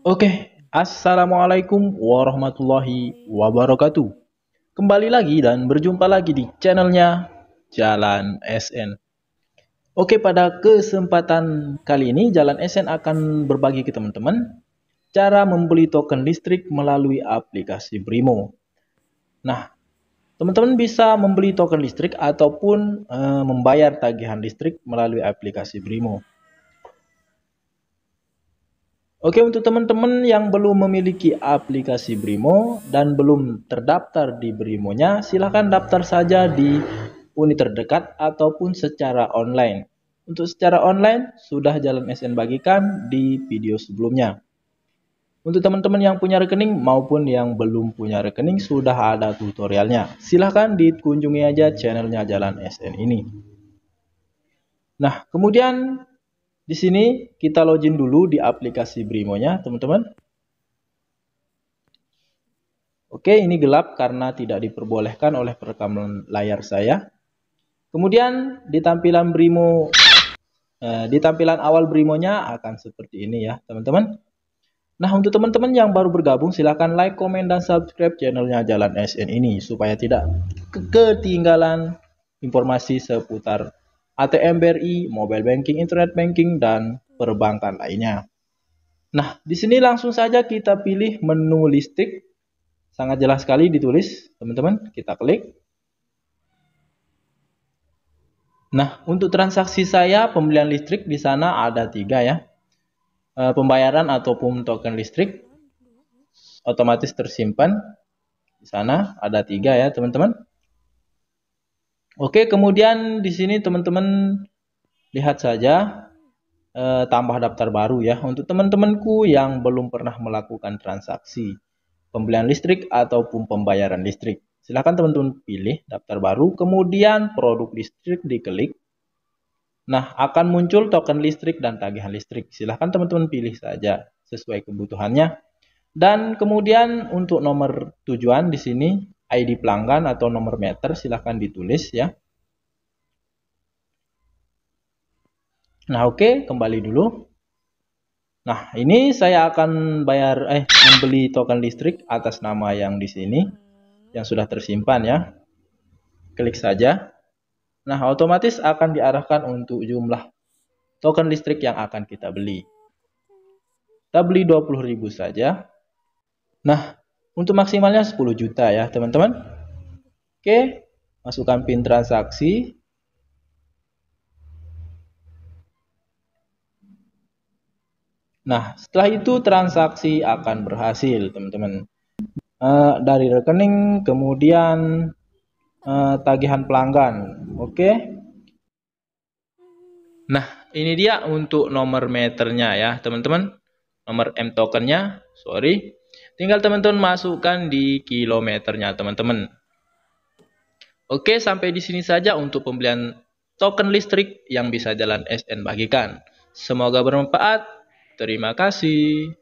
Oke, Assalamualaikum warahmatullahi wabarakatuh. Kembali lagi dan berjumpa lagi di channelnya Jalan SN. Oke, pada kesempatan kali ini Jalan SN akan berbagi ke teman-teman cara membeli token listrik melalui aplikasi Brimo. Nah, teman-teman bisa membeli token listrik ataupun e, membayar tagihan listrik melalui aplikasi Brimo. Oke, untuk teman-teman yang belum memiliki aplikasi Brimo dan belum terdaftar di Brimonya, silahkan daftar saja di uni terdekat ataupun secara online. Untuk secara online, sudah jalan SN bagikan di video sebelumnya. Untuk teman-teman yang punya rekening maupun yang belum punya rekening, sudah ada tutorialnya. Silahkan dikunjungi aja channelnya Jalan SN ini. Nah, kemudian di sini kita login dulu di aplikasi Brimonya, teman-teman. Oke, ini gelap karena tidak diperbolehkan oleh perekaman layar saya. Kemudian di tampilan Brimo eh, di tampilan awal Brimonya akan seperti ini ya, teman-teman. Nah, untuk teman-teman yang baru bergabung silahkan like, komen, dan subscribe channelnya Jalan SN ini supaya tidak ketinggalan informasi seputar ATM BRI, mobile banking, internet banking, dan perbankan lainnya. Nah, di sini langsung saja kita pilih menu Listrik. Sangat jelas sekali ditulis, teman-teman. Kita klik. Nah, untuk transaksi saya pembelian listrik di sana ada tiga ya. Eh, pembayaran ataupun token listrik otomatis tersimpan di sana ada tiga ya teman-teman. Oke, kemudian di sini teman-teman lihat saja e, tambah daftar baru ya untuk teman-temanku yang belum pernah melakukan transaksi pembelian listrik ataupun pembayaran listrik. Silahkan teman-teman pilih daftar baru, kemudian produk listrik diklik. Nah, akan muncul token listrik dan tagihan listrik. Silahkan teman-teman pilih saja sesuai kebutuhannya. Dan kemudian untuk nomor tujuan di sini ID pelanggan atau nomor meter silahkan ditulis ya. Nah oke okay, kembali dulu. Nah ini saya akan bayar eh membeli token listrik atas nama yang di sini yang sudah tersimpan ya. Klik saja. Nah otomatis akan diarahkan untuk jumlah token listrik yang akan kita beli. Kita beli 20.000 saja. Nah untuk maksimalnya 10 juta ya teman-teman. Oke, masukkan pin transaksi. Nah, setelah itu transaksi akan berhasil teman-teman. Uh, dari rekening kemudian uh, tagihan pelanggan. Oke. Nah, ini dia untuk nomor meternya ya, teman-teman. Nomor M tokennya, sorry. Tinggal teman-teman masukkan di kilometernya teman-teman. Oke, sampai di sini saja untuk pembelian token listrik yang bisa jalan SN bagikan. Semoga bermanfaat. Terima kasih.